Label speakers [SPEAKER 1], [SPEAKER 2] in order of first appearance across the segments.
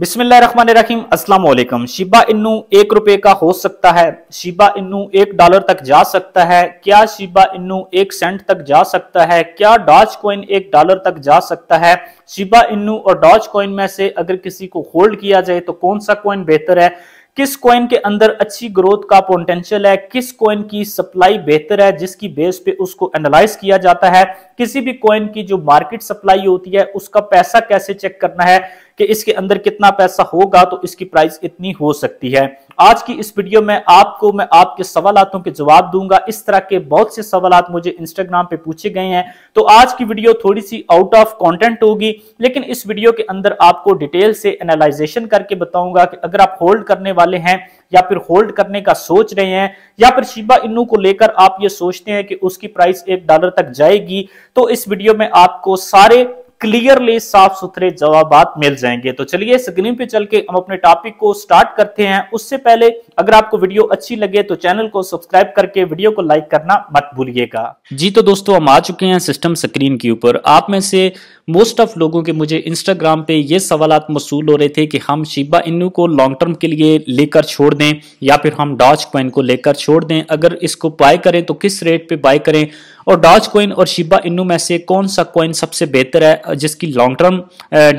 [SPEAKER 1] बिस्मिल्लाहिर्रहमानिर्रहीम अस्सलाम वालेकुम शिबा इन्नू एक रुपए का हो सकता है शिबा इन्नू एक डॉलर तक जा सकता है क्या शिबा इन्नू एक सेंट तक जा सकता है क्या डॉज कॉइन एक डॉलर तक जा सकता है शिबा इन्नू और डॉज कॉइन में से अगर किसी को होल्ड किया जाए तो कौन सा कॉइन बेहतर है किस कॉइन के अंदर अच्छी ग्रोथ का पोटेंशियल है किस कॉइन की सप्लाई बेहतर है जिसकी बेस पे उसको एनालाइज किया जाता है किसी भी कॉइन की जो मार्केट सप्लाई होती है उसका पैसा कैसे चेक करना है कि इसके अंदर कितना पैसा होगा तो इसकी प्राइस इतनी हो सकती है आज की इस वीडियो में आपको मैं आपके सवालों के जवाब दूंगा इस तरह के बहुत से सवाल मुझे इंस्टाग्राम पे पूछे गए हैं तो आज की वीडियो थोड़ी सी आउट ऑफ कॉन्टेंट होगी लेकिन इस वीडियो के अंदर आपको डिटेल से एनालाइजेशन करके बताऊंगा कि अगर आप होल्ड करने वाले हैं या फिर होल्ड करने का सोच रहे हैं या फिर शिबा इन्नू को लेकर आप ये सोचते हैं कि उसकी प्राइस एक डॉलर तक जाएगी तो इस वीडियो में आपको सारे क्लियरली साफ सुथरे जवाब मिल जाएंगे तो चलिए स्क्रीन पे चल के हम अपने टॉपिक को स्टार्ट करते हैं उससे पहले अगर आपको वीडियो अच्छी लगे तो चैनल को सब्सक्राइब करके वीडियो को लाइक करना मत भूलिएगा जी तो दोस्तों हम आ चुके हैं सिस्टम स्क्रीन के ऊपर आप में से मोस्ट ऑफ लोगों के मुझे इंस्टाग्राम पे ये सवाल मसूल हो रहे थे कि हम शिबा इनू को लॉन्ग टर्म के लिए लेकर छोड़ दें या फिर हम डॉज क्वाइन को लेकर छोड़ दें अगर इसको बाय करें तो किस रेट पे बाय करें और डॉज क्वाइन और शिबा इनू में से कौन सा क्वाइन सबसे बेहतर है जिसकी लॉन्ग टर्म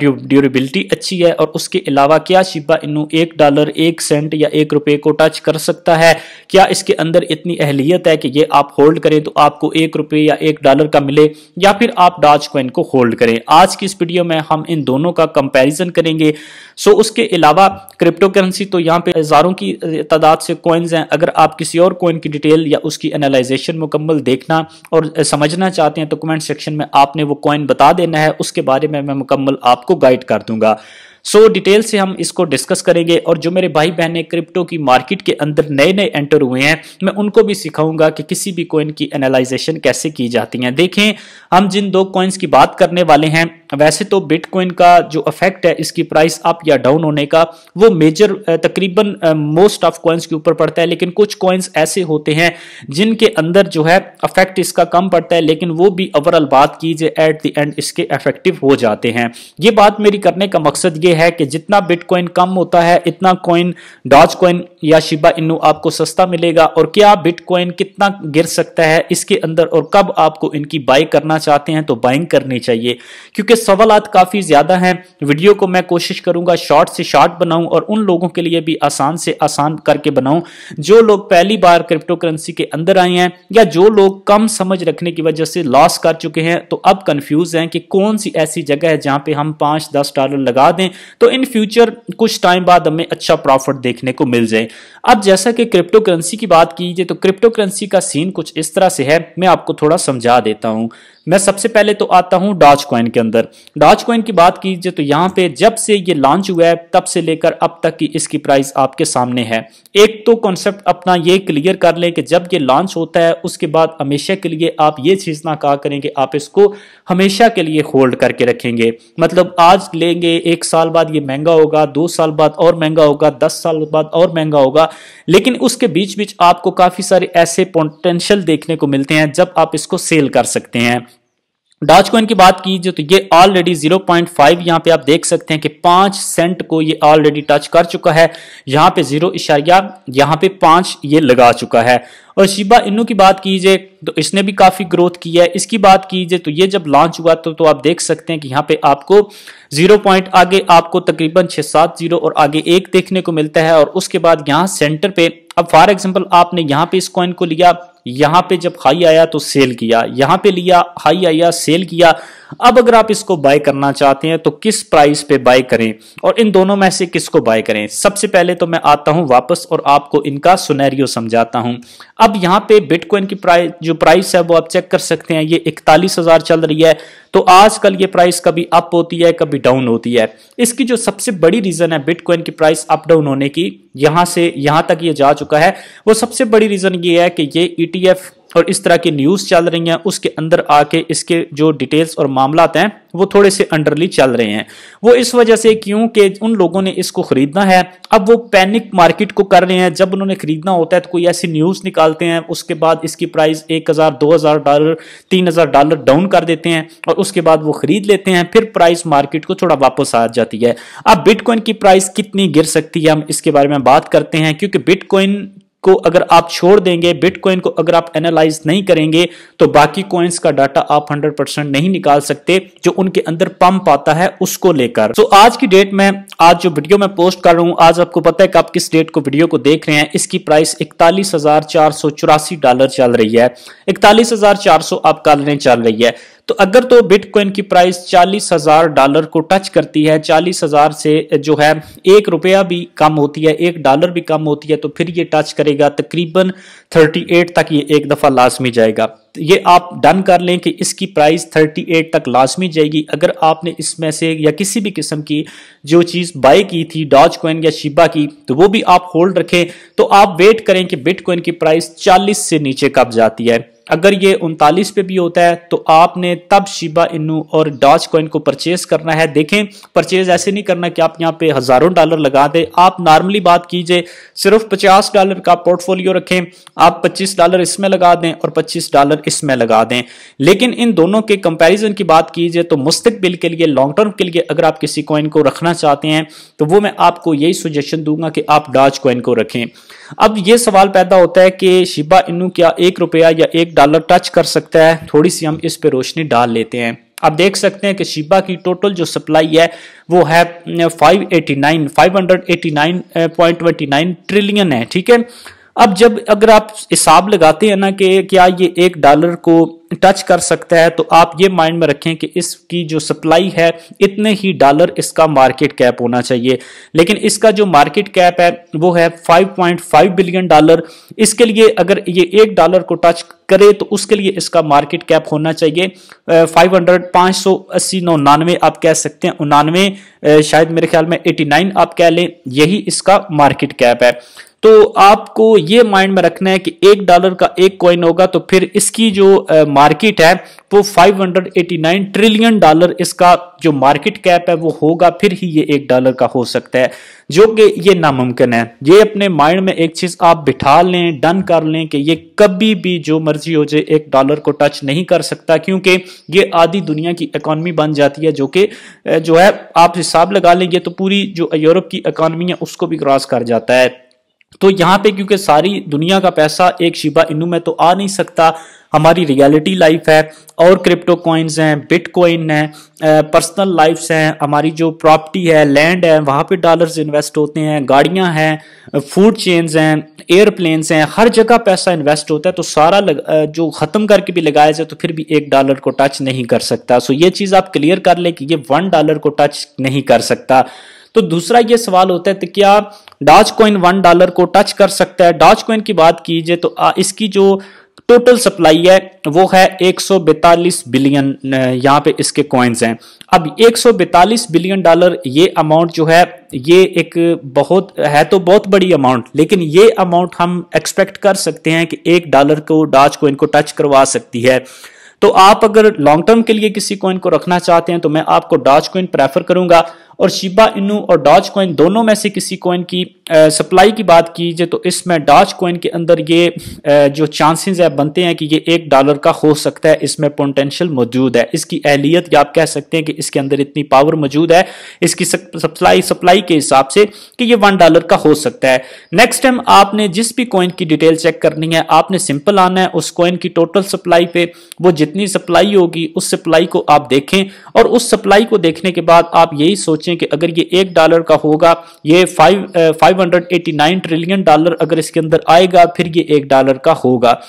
[SPEAKER 1] ड्यूरेबिलिटी अच्छी है और उसके अलावा क्या शिबा इनू एक डॉलर एक सेंट या एक रुपये को टच कर सकता है क्या इसके अंदर इतनी अहलियत है कि ये आप होल्ड करें तो आपको एक रुपये या एक डॉलर का मिले या फिर आप डॉज क्वाइन को होल्ड करें आज की इस वीडियो में हम इन दोनों का कंपैरिजन करेंगे सो उसके अलावा क्रिप्टो करेंसी तो यहाँ पे हज़ारों की तादाद से कॉइन्स हैं अगर आप किसी और कोइन की डिटेल या उसकी एनालाइजेशन मुकम्मल देखना और समझना चाहते हैं तो कमेंट सेक्शन में आपने वो कॉइन बता देना है उसके बारे में मैं मुकम्मल आपको गाइड कर दूंगा सो so, डिटेल से हम इसको डिस्कस करेंगे और जो मेरे भाई बहन क्रिप्टो की मार्केट के अंदर नए नए एंटर हुए हैं मैं उनको भी सिखाऊंगा कि किसी भी कॉइन की एनालाइजेशन कैसे की जाती है देखें हम जिन दो कॉइन्स की बात करने वाले हैं वैसे तो बिटकॉइन का जो इफेक्ट है इसकी प्राइस अप या डाउन होने का वो मेजर तकरीबन मोस्ट ऑफ कॉइन्स के ऊपर पड़ता है लेकिन कुछ कॉइन्स ऐसे होते हैं जिनके अंदर जो है अफेक्ट इसका कम पड़ता है लेकिन वो भी ओवरऑल बात कीजिए एट द एंड इसके इफेक्टिव हो जाते हैं ये बात मेरी करने का मकसद ये है कि जितना बिटकॉइन कम होता है इतना कॉइन डॉज कॉइन या शिबा इनू आपको सस्ता मिलेगा और क्या बिटकॉइन कितना गिर सकता है इसके अंदर और कब आपको इनकी बाई करना चाहते हैं तो बाइंग करनी चाहिए क्योंकि सवाल काफ़ी ज़्यादा हैं वीडियो को मैं कोशिश करूंगा शॉर्ट से शॉर्ट बनाऊं और उन लोगों के लिए भी आसान से आसान करके बनाऊं जो लोग पहली बार क्रिप्टो करेंसी के अंदर आए हैं या जो लोग कम समझ रखने की वजह से लॉस कर चुके हैं तो अब कंफ्यूज हैं कि कौन सी ऐसी जगह है जहां पे हम पांच दस डॉलर लगा दें तो इन फ्यूचर कुछ टाइम बाद हमें अच्छा प्रॉफिट देखने को मिल जाए अब जैसा कि क्रिप्टो करेंसी की बात कीजिए तो क्रिप्टो करेंसी का सीन कुछ इस तरह से है मैं आपको थोड़ा समझा देता हूं मैं सबसे पहले तो आता हूं डॉच कॉइन के अंदर डॉच कॉइन की बात कीजिए तो यहां पे जब से ये लॉन्च हुआ है तब से लेकर अब तक की इसकी प्राइस आपके सामने है एक तो कॉन्सेप्ट अपना ये क्लियर कर लें कि जब ये लॉन्च होता है उसके बाद हमेशा के लिए आप ये चीज ना कहा करेंगे आप इसको हमेशा के लिए होल्ड करके रखेंगे मतलब आज लेंगे एक साल बाद ये महंगा होगा दो साल बाद और महंगा होगा दस साल बाद और महंगा होगा लेकिन उसके बीच बीच आपको काफी सारे ऐसे पोटेंशियल देखने को मिलते हैं जब आप इसको सेल कर सकते हैं डॉच कॉइन की बात की जो तो ये ऑलरेडी 0.5 पॉइंट यहाँ पे आप देख सकते हैं कि पांच सेंट को ये ऑलरेडी टच कर चुका है यहाँ पे जीरो इशारिया यहाँ पे पांच ये लगा चुका है और शिबा इनू की बात कीजिए तो इसने भी काफ़ी ग्रोथ की है इसकी बात कीजिए तो ये जब लॉन्च हुआ तो तो आप देख सकते हैं कि यहाँ पे आपको जीरो पॉइंट आगे आपको तकरीबन छः सात जीरो और आगे एक देखने को मिलता है और उसके बाद यहाँ सेंटर पे अब फॉर एग्जाम्पल आपने यहाँ पे इस कॉइन को लिया यहां पे जब हाई आया तो सेल किया यहां पे लिया हाई आया सेल किया अब अगर आप इसको बाय करना चाहते हैं तो किस प्राइस पे बाय करें और इन दोनों में से किसको बाय करें सबसे पहले तो मैं आता हूं वापस और आपको इनका सुनैरियो समझाता हूं अब यहां पे बिटकॉइन की प्राइस जो प्राइस है वो आप चेक कर सकते हैं ये इकतालीस हजार चल रही है तो आजकल ये प्राइस कभी अप होती है कभी डाउन होती है इसकी जो सबसे बड़ी रीजन है बिटकॉइन की प्राइस अप डाउन होने की यहां से यहां तक ये जा चुका है वो सबसे बड़ी रीजन ये है कि ये ईटीएफ और इस तरह की न्यूज़ चल रही हैं उसके अंदर आके इसके जो डिटेल्स और मामला हैं वो थोड़े से अंडरली चल रहे हैं वो इस वजह से क्योंकि उन लोगों ने इसको खरीदना है अब वो पैनिक मार्केट को कर रहे हैं जब उन्होंने खरीदना होता है तो कोई ऐसी न्यूज़ निकालते हैं उसके बाद इसकी प्राइस एक हज़ार दो हज़ार डॉलर तीन हज़ार डॉलर डाउन कर देते हैं और उसके बाद वो खरीद लेते हैं फिर प्राइस मार्केट को थोड़ा वापस आ जाती है अब बिटकॉइन की प्राइस कितनी गिर सकती है हम इसके बारे में बात करते हैं क्योंकि बिटकॉइन को अगर आप छोड़ देंगे बिटकॉइन को अगर आप एनालाइज नहीं करेंगे तो बाकी कॉइन्स का डाटा आप 100 परसेंट नहीं निकाल सकते जो उनके अंदर पंप आता है उसको लेकर तो so, आज की डेट में आज जो वीडियो मैं पोस्ट कर रहा हूं आज आपको पता है कि आप किस डेट को वीडियो को देख रहे हैं इसकी प्राइस इकतालीस डॉलर चल रही है इकतालीस आपका कल चल रही है तो अगर तो बिटकॉइन की प्राइस चालीस हजार डॉलर को टच करती है चालीस हजार से जो है एक रुपया भी कम होती है एक डॉलर भी कम होती है तो फिर ये टच करेगा तकरीबन थर्टी एट तक ये एक दफा लाजमी जाएगा ये आप डन कर लें कि इसकी प्राइस 38 तक लाजमी जाएगी अगर आपने इसमें से या किसी भी किस्म की जो चीज़ बाई की थी डॉज कॉइन या शिबा की तो वो भी आप होल्ड रखें तो आप वेट करें कि बिटकॉइन की प्राइस 40 से नीचे कब जाती है अगर ये उनतालीस पे भी होता है तो आपने तब शिबा इनू और डॉच कॉइन को परचेज करना है देखें परचेज ऐसे नहीं करना कि आप यहाँ पे हजारों डॉलर लगा दें आप नॉर्मली बात कीजिए सिर्फ पचास डॉलर का पोर्टफोलियो रखें आप पच्चीस डॉलर इसमें लगा दें और पच्चीस डॉलर इसमें लगा दें लेकिन इन दोनों के कंपेरिजन की बात कीजिए तो मुस्तबिल के लिए लॉन्ग टर्म के लिए अगर आप किसी कॉइन को रखना चाहते हैं तो वो मैं आपको यही सुजेशन दूंगा कि आप डॉच कॉइन को रखें अब ये सवाल पैदा होता है कि शिबा इनू क्या एक रुपया या एक डॉलर टच कर सकता है थोड़ी सी हम इस पे रोशनी डाल लेते हैं आप देख सकते हैं कि शिबा की टोटल जो सप्लाई है वो है 589 589.29 ट्रिलियन है ठीक है अब जब अगर आप हिसाब लगाते हैं ना कि क्या ये एक डॉलर को टच कर सकता है तो आप ये माइंड में रखें कि इसकी जो सप्लाई है इतने ही डॉलर इसका मार्केट कैप होना चाहिए लेकिन इसका जो मार्केट कैप है वो है 5.5 बिलियन डॉलर इसके लिए अगर ये एक डॉलर को टच करे तो उसके लिए इसका मार्केट कैप होना चाहिए फाइव हंड्रेड पाँच सौ अस्सी आप कह सकते हैं उनानवे शायद मेरे ख्याल में एटी नाइन आप कह लें यही इसका मार्केट कैप है तो आपको ये माइंड में रखना है कि एक डॉलर का एक कॉइन होगा तो फिर इसकी जो आ, मार्केट है वो 589 ट्रिलियन डॉलर इसका जो मार्केट कैप है वो होगा फिर ही ये एक डॉलर का हो सकता है जो कि ये नामुमकिन है ये अपने माइंड में एक चीज आप बिठा लें डन कर लें कि ये कभी भी जो मर्जी हो जाए एक डॉलर को टच नहीं कर सकता क्योंकि ये आधी दुनिया की इकोनॉमी बन जाती है जो कि जो है आप हिसाब लगा लें ये तो पूरी जो यूरोप की इकोनॉमी है उसको भी क्रॉस कर जाता है तो यहाँ पे क्योंकि सारी दुनिया का पैसा एक शिबा इनू में तो आ नहीं सकता हमारी रियलिटी लाइफ है और क्रिप्टो कॉइन्स हैं बिटकॉइन है पर्सनल लाइफ्स हैं हमारी जो प्रॉपर्टी है लैंड है वहाँ पे डॉलर्स इन्वेस्ट होते हैं गाड़ियाँ हैं फूड चेन्स हैं एयरप्लेन्स हैं हर जगह पैसा इन्वेस्ट होता है तो सारा लग, जो ख़त्म करके भी लगाया जाए तो फिर भी एक डॉलर को टच नहीं कर सकता सो ये चीज़ आप क्लियर कर लें कि ये वन डॉलर को टच नहीं कर सकता तो दूसरा ये सवाल होता है तो क्या डाच कॉइन वन डॉलर को टच कर सकता है डाच कॉइन की बात कीजिए तो इसकी जो टोटल सप्लाई है वो है 142 बिलियन यहाँ पे इसके कॉइन्स हैं अब 142 बिलियन डॉलर ये अमाउंट जो है ये एक बहुत है तो बहुत बड़ी अमाउंट लेकिन ये अमाउंट हम एक्सपेक्ट कर सकते हैं कि एक डॉलर को डाच कॉइन को टच करवा सकती है तो आप अगर लॉन्ग टर्म के लिए किसी कॉइन को रखना चाहते हैं तो मैं आपको डॉच कॉइन प्रेफर करूंगा और शिबा इनू और डॉज कॉइन दोनों में से किसी कॉइन की सप्लाई की बात की जाए तो इसमें डाच कोइन के अंदर ये जो चांसेस है बनते हैं कि ये एक डॉलर का हो सकता है इसमें पोटेंशियल मौजूद है इसकी अहलियत या आप कह सकते हैं कि इसके अंदर इतनी पावर मौजूद है इसकी सप्लाई सप्लाई के हिसाब से कि ये वन डॉलर का हो सकता है नेक्स्ट टाइम आपने जिस भी कॉइन की डिटेल चेक करनी है आपने सिंपल आना है उस कॉइन की टोटल सप्लाई पे वो जितनी सप्लाई होगी उस सप्लाई को आप देखें और उस सप्लाई को देखने के बाद आप यही सोचें कि अगर ये एक डॉलर का होगा ये फाइव फाइव 589 ट्रिलियन डॉलर अगर इसके अंदर आएगा फिर ये एक डॉलर का होगा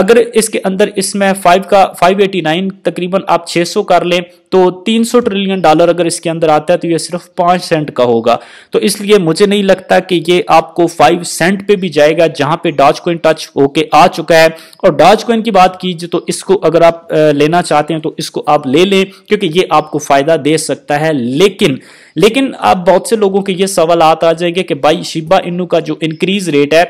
[SPEAKER 1] अगर इसके अंदर इसमें फाइव का 589 तकरीबन आप 600 कर लें तो 300 ट्रिलियन डॉलर अगर इसके अंदर आता है तो ये सिर्फ पाँच सेंट का होगा तो इसलिए मुझे नहीं लगता कि ये आपको फाइव सेंट पे भी जाएगा जहां पे डॉज कोइन टच होके आ चुका है और डॉज कोइन की बात कीजिए तो इसको अगर आप लेना चाहते हैं तो इसको आप ले लें क्योंकि ये आपको फायदा दे सकता है लेकिन लेकिन अब बहुत से लोगों के ये सवाल आता आ जाएंगे कि भाई शिबा इनू का जो इंक्रीज रेट है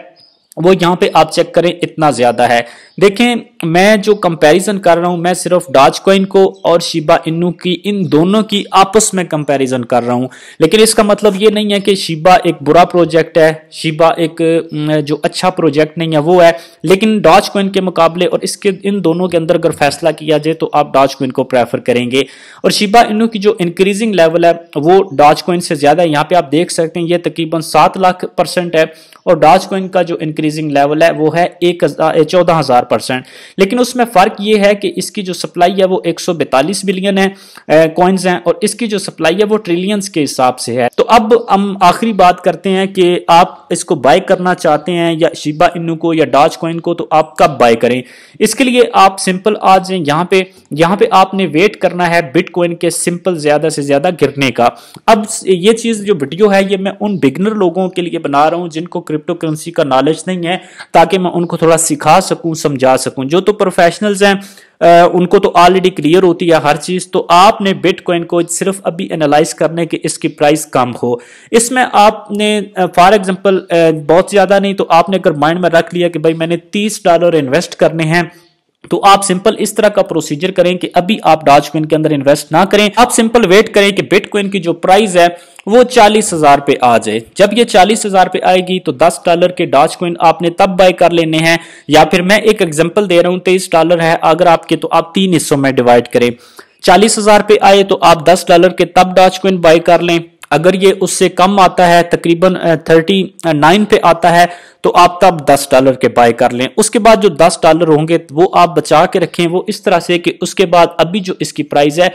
[SPEAKER 1] वो यहाँ पे आप चेक करें इतना ज्यादा है देखें मैं जो कंपैरिजन कर रहा हूं मैं सिर्फ डाच कॉइन को और शिबा इन्नू की इन दोनों की आपस में कंपैरिजन कर रहा हूं लेकिन इसका मतलब ये नहीं है कि शिबा एक बुरा प्रोजेक्ट है शिबा एक जो अच्छा प्रोजेक्ट नहीं है वो है लेकिन डाच कॉइन के मुकाबले और इसके इन दोनों के अंदर अगर फैसला किया जाए तो आप डाच कॉइन को प्रेफर करेंगे और शिबा इन्नू की जो इंक्रीजिंग लेवल है वो डाच कॉइन से ज्यादा है यहाँ पे आप देख सकते हैं ये तकरीबन सात लाख परसेंट है और डाच कॉइन का जो इंक्रीजिंग लेवल है वो है एक चौदह हजार चार परसेंट लेकिन उसमें फ़र्क ये है कि इसकी जो सप्लाई है वो एक सौ बैतालीस बिलियन है कॉइन्स हैं और इसकी जो सप्लाई है वो ट्रिलियंस के हिसाब से है तो अब हम आखिरी बात करते हैं कि आप इसको बाय करना चाहते हैं या शिबा इनू को या डाच कॉइन को तो आप कब बाय करें इसके लिए आप सिंपल आज यहाँ पे यहाँ पे आपने वेट करना है बिटकॉइन के सिंपल ज्यादा से ज्यादा गिरने का अब ये चीज जो वीडियो है ये मैं उन बिगनर लोगों के लिए बना रहा हूँ जिनको क्रिप्टो करेंसी का नॉलेज नहीं है ताकि मैं उनको थोड़ा सिखा सकूँ समझा सकूं जो तो प्रोफेशनल्स हैं उनको तो ऑलरेडी क्लियर होती है हर चीज़ तो आपने बिटकॉइन को सिर्फ अभी एनालाइज करने के इसकी प्राइस कम हो इसमें आपने फॉर एग्जांपल बहुत ज़्यादा नहीं तो आपने अगर माइंड में रख लिया कि भाई मैंने तीस डॉलर इन्वेस्ट करने हैं तो आप सिंपल इस तरह का प्रोसीजर करें कि अभी आप डॉजकॉइन के अंदर इन्वेस्ट ना करें आप सिंपल वेट करें कि बिटकॉइन की जो प्राइस है वो चालीस हजार पे आ जाए जब ये चालीस हजार पे आएगी तो दस डॉलर के डॉज कॉइन आपने तब बाय कर लेने हैं या फिर मैं एक एग्जांपल दे रहा हूं तेईस डॉलर है अगर आपके तो आप तीन हिस्सों में डिवाइड करें चालीस हजार पे आए तो आप दस डॉलर के तब डॉज कॉइन बाय कर लें अगर ये उससे कम आता है तकरीबन थर्टी नाइन पे आता है तो आप तब दस डॉलर के बाय कर लें उसके बाद जो दस डॉलर होंगे वो आप बचा के रखें वो इस तरह से कि उसके बाद अभी जो इसकी प्राइस है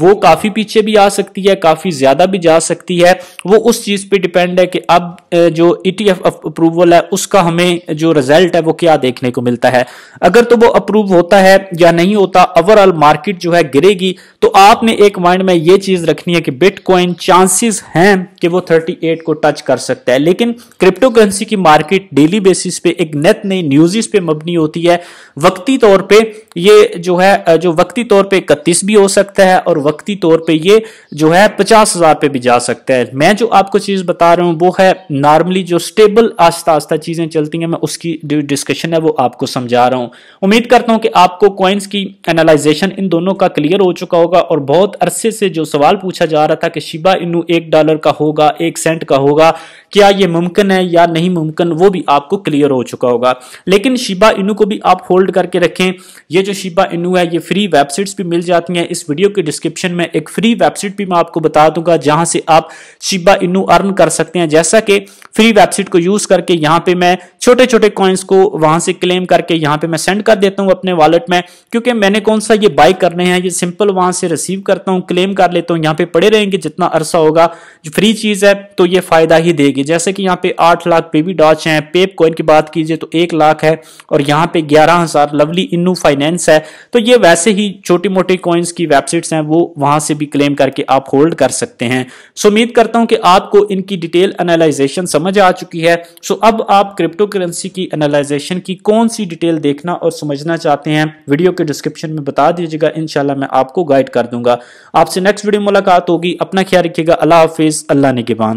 [SPEAKER 1] वो काफी पीछे भी आ सकती है काफी ज्यादा भी जा सकती है वो उस चीज पे डिपेंड है कि अब जो ईटीएफ e अप्रूवल है उसका हमें जो रिजल्ट है वो क्या देखने को मिलता है अगर तो वो अप्रूव होता है या नहीं होता ओवरऑल मार्केट जो है गिरेगी तो आपने एक माइंड में ये चीज रखनी है कि बिटकॉइन चांसेस हैं कि वो 38 को टच कर सकता है लेकिन क्रिप्टो करेंसी की मार्केट डेली बेसिस पे एक नत नई न्यूज़ पे मबनी होती है वक्ती तौर पर ये जो है जो वक्ती तौर पर इकतीस भी हो सकता है और वक्ती तौर पे ये जो है पचास हज़ार पे भी जा सकता है मैं जो आपको चीज़ बता रहा हूं वो है नॉर्मली जो स्टेबल आस्ता आस्ता चीज़ें चलती हैं मैं उसकी जो डिस्कशन है वो आपको समझा रहा हूं उम्मीद करता हूं कि आपको कॉइन्स की एनालाइजेशन इन दोनों का क्लियर हो चुका होगा और बहुत अरसे से जो सवाल पूछा जा रहा था कि शिबा इनू एक डॉलर का होगा एक सेंट का होगा क्या ये मुमकिन है या नहीं मुमकिन वो भी आपको क्लियर हो चुका होगा लेकिन शिबा इनू को भी आप होल्ड करके रखें ये जो शिबा इनू है ये फ्री वेबसाइट्स भी मिल जाती हैं इस वीडियो के डिस्क्रिप्शन डिस्क्रिप्शन में एक फ्री वेबसाइट भी मैं आपको बता दूंगा जहां से आप शिबा इनू अर्न कर सकते हैं जैसा कि फ्री वेबसाइट को यूज करके यहां पे मैं छोटे छोटे कॉइन्स को वहां से क्लेम करके यहाँ पे मैं सेंड कर देता हूँ अपने वॉलेट में क्योंकि मैंने कौन सा ये बाई करने हैं ये सिंपल वहां से रिसीव करता हूँ क्लेम कर लेता हूँ यहाँ पे पड़े रहेंगे जितना अरसा होगा जो फ्री चीज है तो ये फायदा ही देगी जैसे कि यहाँ पे आठ लाख बेबी डॉच है पेप कॉइन की बात कीजिए तो एक लाख है और यहाँ पे ग्यारह हजार लवली इनू फाइनेंस है तो ये वैसे ही छोटी मोटी कॉइन्स की वेबसाइट्स हैं वो वहां से भी क्लेम करके आप होल्ड कर सकते हैं सो उम्मीद करता हूं कि आपको इनकी डिटेल एनालाइजेशन समझ आ चुकी है सो अब आप क्रिप्टो करेंसी की एनालाइजेशन की कौन सी डिटेल देखना और समझना चाहते हैं वीडियो के डिस्क्रिप्शन में बता दीजिएगा इनशाला मैं आपको गाइड कर दूंगा आपसे नेक्स्ट वीडियो मुलाकात होगी अपना ख्याल रखिएगा अल्लाह हाफिज़ अल्लाह ने